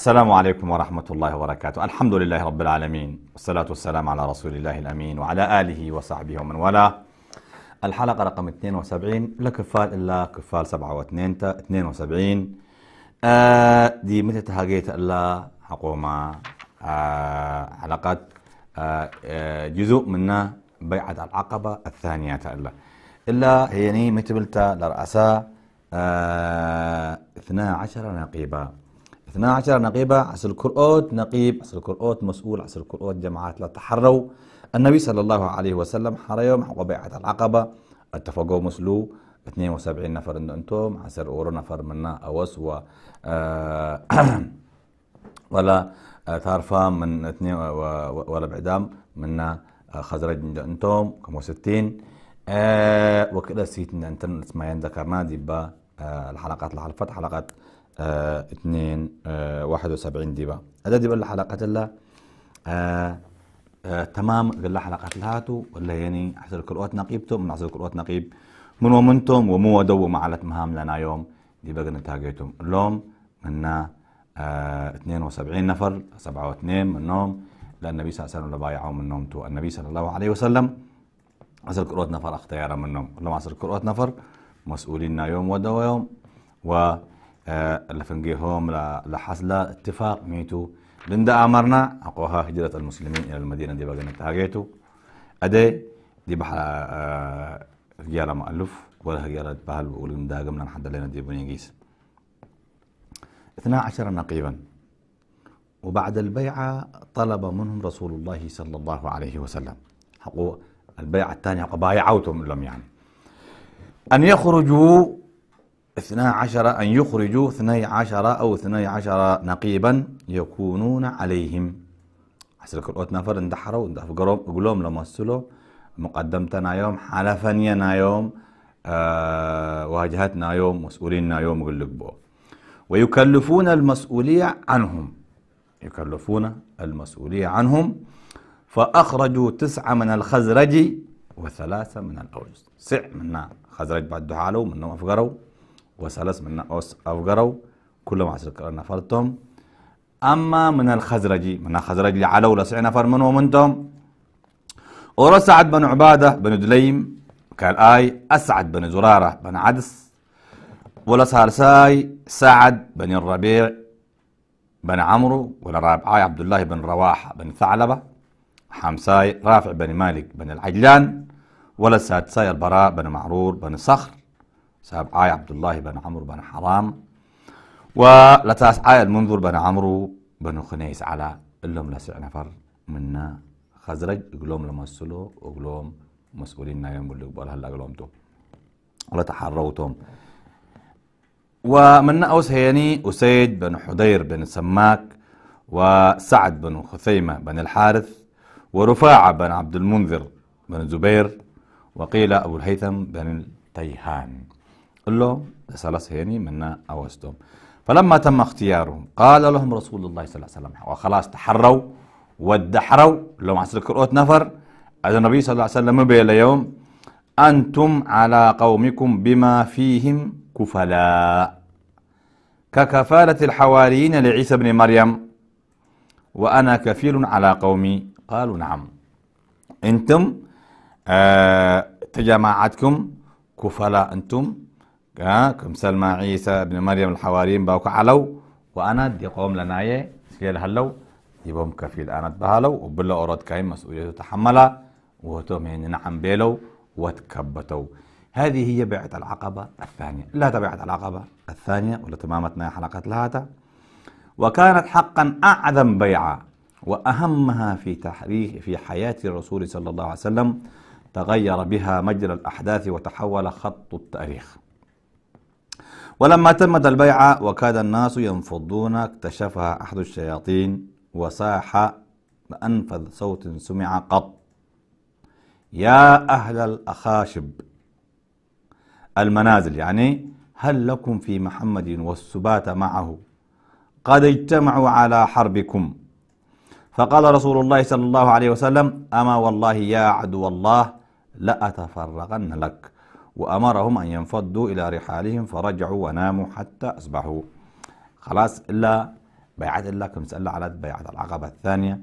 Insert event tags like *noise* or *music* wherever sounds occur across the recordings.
السلام عليكم ورحمة الله وبركاته الحمد لله رب العالمين والصلاة والسلام على رسول الله الأمين وعلى آله وصحبه ومن والاه الحلقة رقم 72 لا كفال إلا كفال 72 72 آه دي متى تهاجيت إلا حقوما آه حلقات آه،, آه جزء منا بيعة العقبة الثانية إلا إلا هي متبلتا لرأسا 12 آه، نقيبة 12 نقيبة عسل كرؤوت نقيب عسل كرؤوت مسؤول عسل كرؤوت جماعات لا تحروا النبي صلى الله عليه وسلم حريهم حق بيعة العقبة اتفقوا مسلو 72 نفر انتم عسر اورو نفر منا اوس و آه، *clears throat* ولا تارفا آه، من اثنين ولا بعدام منا آه، خزرج انتم كم 60 وكذا سيتنا انتم اسمايان ذكرنا دي الحلقات اللي حلفت حلقات آه، اثنين آه، واحد وسبعين 71 ديبا هذا ديبا الحلقة حلقت آه، تمام قال لها حلقت ولا يعني حسر كرؤات نقيبتم من حسر كرؤات نقيب من ومنتم ومو ودو علت مهام لنا يوم ديبا قلنا تاقيتم اللوم منا اثنين 72 نفر سبعة نوم منهم للنبي صلى الله عليه وسلم لبايعوا منهم تو النبي صلى الله عليه وسلم عسر كرؤات نفر اختيار منهم اللهم عسر كرؤات نفر مسؤولين يوم ودو يوم و آه، لفنقيهم لحصل اتفاق ميتو لندا أمرنا أقوها هجرة المسلمين إلى المدينة دي بقى تاغيتو أدي دي بحا آه، هجرة مؤلف ولا هجرة بحال ولندا قمنا نحدد لنا دي بنيقيس 12 نقيبا وبعد البيعة طلب منهم رسول الله صلى الله عليه وسلم حقوا البيعة الثانية بايعوتهم لهم يعني أن يخرجوا اثنا عشر أن يخرجوا اثني عشر أو اثني عشر نقيبا يكونون عليهم حسنا كل نفر اندحروا اندحروا قلوم لما لمسلو مقدمتنا يوم حلفنينا يوم آه واجهتنا يوم مسؤولين يوم قل لك ويكلفون المسؤولية عنهم يكلفون المسؤولية عنهم فأخرجوا تسعة من الخزرج وثلاثة من الأوجس سع منا خزرج بعد دحالو منهم أفقروا وثلاث من أوس ما كلهم كرنا نفرتهم أما من الخزرجي من الخزرجي علو لسع نفر من ومنتم ورا سعد بن عبادة بن دليم كالآي أسعد بن زرارة بن عدس ولا سارساي سعد بن الربيع بن عمرو ولا رابعاي عبد الله بن رواحة بن ثعلبة حمساي رافع بن مالك بن العجلان ولا سادساي البراء بن معرور بن صخر سابعاي عبد الله بن عمرو بن حرام ولتاسعاي المنذر بن عمرو بن خنيس على اللهم لسع نفر منا خزرج قلوم لمسلو وقلوم مسؤولين نايم بلو بل هلا قلوم تو ولا تحروتهم ومن أوس هيني أسيد بن حدير بن سماك وسعد بن خثيمة بن الحارث ورفاعة بن عبد المنذر بن الزبير وقيل أبو الهيثم بن التيهان له ሰለስ هيني منا أوستوم فلما تم اختيارهم قال لهم رسول الله صلى الله عليه وسلم وخلاص تحروا وادحروا لهم عسل كروت نفر هذا النبي صلى الله عليه وسلم بيل يوم أنتم على قومكم بما فيهم كفلاء ككفالة الحواريين لعيسى بن مريم وأنا كفيل على قومي قالوا نعم أنتم آه تجمعتكم كفلاء أنتم كم سلمى عيسى ابن مريم الحواريين باوك علو وانا دي قوم لناي سيال هلو يبوم كفيل انا بهالو وبلا أورد كاين مسؤوليته تحملها وهتوم نعم بيلو وتكبتو هذه هي بيعة العقبة الثانية لا تبيعة العقبة الثانية ولا تمامتنا حلقة لهاتا وكانت حقا أعظم بيعة وأهمها في تحريك في حياة الرسول صلى الله عليه وسلم تغير بها مجرى الأحداث وتحول خط التاريخ ولما تمت البيعة وكاد الناس ينفضون اكتشفها أحد الشياطين وصاح بأنفذ صوت سمع قط يا أهل الأخاشب المنازل يعني هل لكم في محمد والسبات معه قد اجتمعوا على حربكم فقال رسول الله صلى الله عليه وسلم أما والله يا عدو الله لأتفرغن لك وأمرهم أن ينفضوا إلى رحالهم فرجعوا وناموا حتى أصبحوا خلاص إلا بيعت الله كم سأل على بيعة العقبة الثانية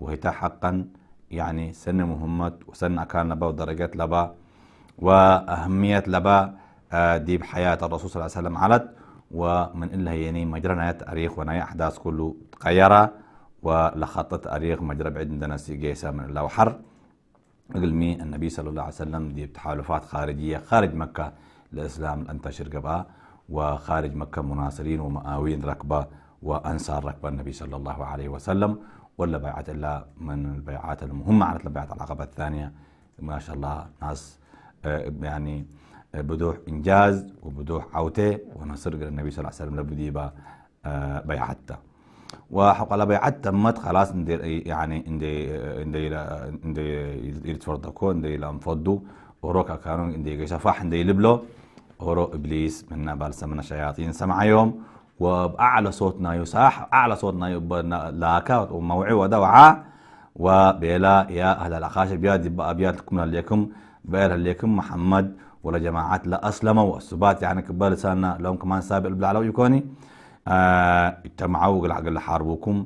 وهي حقا يعني سن مهمة وسن أكان لبا ودرجات لبا وأهمية لبا آه، دي بحياة الرسول صلى الله عليه وسلم علت ومن إلا يعني مجرى تاريخ ونا أحداث كله تغيرة ولخطة تاريخ مجرى بعيد عندنا سيجيسة من الله وحر قلمي النبي صلى الله عليه وسلم دي تحالفات خارجية خارج مكة الإسلام انتشر قبعة وخارج مكة مناصرين ومآوين ركبة وأنصار ركبة النبي صلى الله عليه وسلم ولا بيعة إلا من البيعات المهمة عن بيعة العقبة الثانية ما شاء الله ناس آه، يعني آه، بدوح إنجاز وبدوح عوتة ونصر النبي صلى الله عليه وسلم لبديبة آه، بيعتها وحق على بيعات تمت خلاص ندير يعني ندي ندي ندي يتفرضكو ندي لانفضوا وروكا كانوا ندي قشفاح ندي لبلو ورو ابليس منا من الشياطين سمع يوم وبأعلى صوتنا يساح أعلى صوتنا يبنا لاكا وموعي ودوعا وبيلا يا أهل الأخاش بياد دب أبياتكم لكم بيلا لكم محمد ولا جماعات لا أسلموا والسبات يعني كبار لساننا لهم كمان سابق البلعلو يكوني آه تمعوج العقل حاربوكم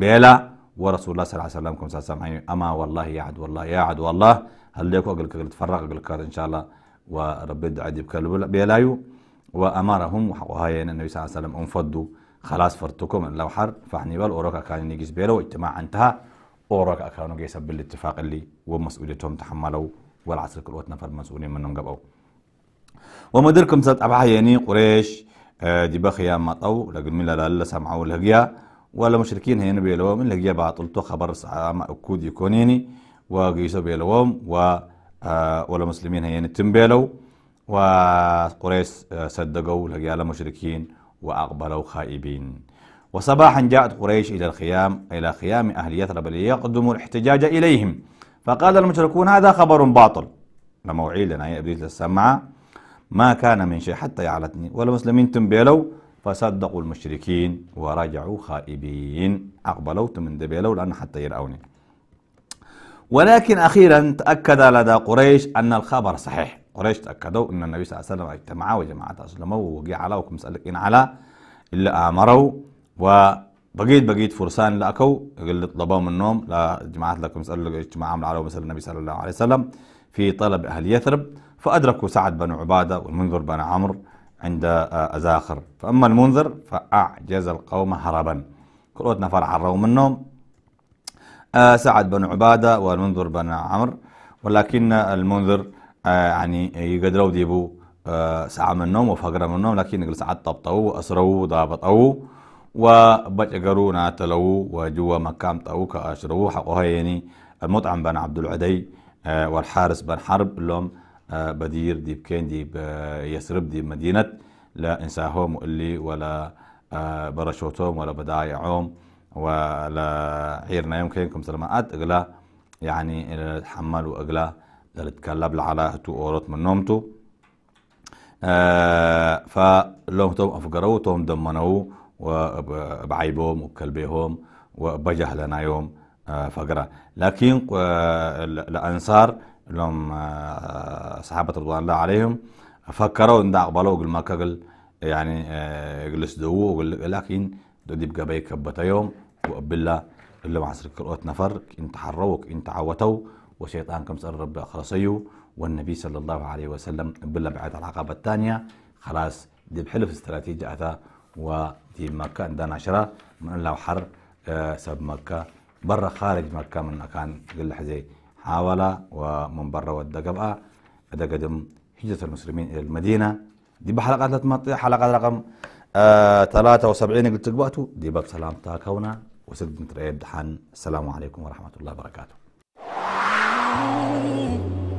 بلا ورسول الله صلى الله عليه وسلم كم سامعين أما والله يعد والله يعد والله هل ليكوا أقل كقل تفرق أقل كار إن شاء الله ورب يدعي بكلب بيلايو وأمرهم وهاي النبي صلى الله عليه وسلم أنفضوا خلاص فرتكم لو حر فحني بال أوراق كان نجيس بيلا واجتماع انتهى أوراق كانوا جيس بالاتفاق اللي ومسؤوليتهم تحملوا والعصر كل وقت نفر مسؤولين منهم قبوا ومدركم سات أبعيني قريش ما مطو لقد من لا لا سمعوا الهجيا ولا مشركين هنا بيلوم الهجيا بعطلتو خبر سعام أكود يكونيني وقيسو بيلوم و آه، ولا مسلمين هنا بيلو وقريش آه، صدقوا الهجيا مشركين وأقبلوا خائبين وصباحا جاءت قريش إلى الخيام إلى خيام أهل يثرب ليقدموا الاحتجاج إليهم فقال المشركون هذا خبر باطل لما وعيد لنا يبديت للسماعة ما كان من شيء حتى يعلتني والمسلمين تنبيلوا فصدقوا المشركين ورجعوا خائبين أقبلوا تمندبيلوا لأن حتى يرأوني ولكن أخيرا تأكد لدى قريش أن الخبر صحيح قريش تأكدوا أن النبي صلى الله عليه وسلم اجتمع وجماعة أسلموا ووقع على وكم سألكين على إلا آمروا وبقيت بقيت فرسان لأكوا اللي طلبوا منهم لجماعة لكم سألوا اجتماعهم على مثل النبي صلى الله عليه وسلم في طلب أهل يثرب فأدركوا سعد بن عبادة والمنذر بن عمرو عند آه، أزاخر فأما المنذر فأعجز القوم هربا كل نفر عروا منهم آه، سعد بن عبادة والمنذر بن عمرو ولكن المنذر آه، يعني يقدروا ديبو ساعة منهم وفقر منهم لكن يقول سعد طبطوا وأسروا وضابطوا وبجقروا ناتلوا وجوا مكام طوا كأشروا حقوها يعني المطعم بن عبد العدي والحارس بن حرب لهم آه، بدير ديب كان ديب آه، يسرب ديب مدينة لا إنساهم اللي ولا آه، برشوتهم ولا عوم ولا عيرنا يمكنكم سلماءات أقلا يعني تحملوا وأغلى لتكلب على هتو أورط من نومتو آه فلهم توم أفقروا توم دمنوا وبعيبهم وكلبيهم وبجهلنا يوم آه فقرة لكن آه الأنصار اللي هم آه، صحابة رضوان الله عليهم فكروا ان ده اقبلوا قل ما كقل يعني جلس آه، دو لكن دو دي بقى يوم كبتيهم وقبلا اللي معصر كرؤت نفر انت حروك انت عوتو وشيطان كم سأل ربي أخلصيو والنبي صلى الله عليه وسلم بالله بعد العقبة الثانية خلاص دي بحلف استراتيجية أتا ودي مكة عندنا عشرة من الله حر آه، سب مكة برا خارج مكة من مكان قل حزي حاول ومن برا ودا قبقى قدم هجرة المسلمين إلى المدينة دي بحلقات حلقة رقم آه، ثلاثة آه وسبعين قلت تقبأتو دي باب سلام تاكونا وسد متريب دحان السلام عليكم ورحمة الله وبركاته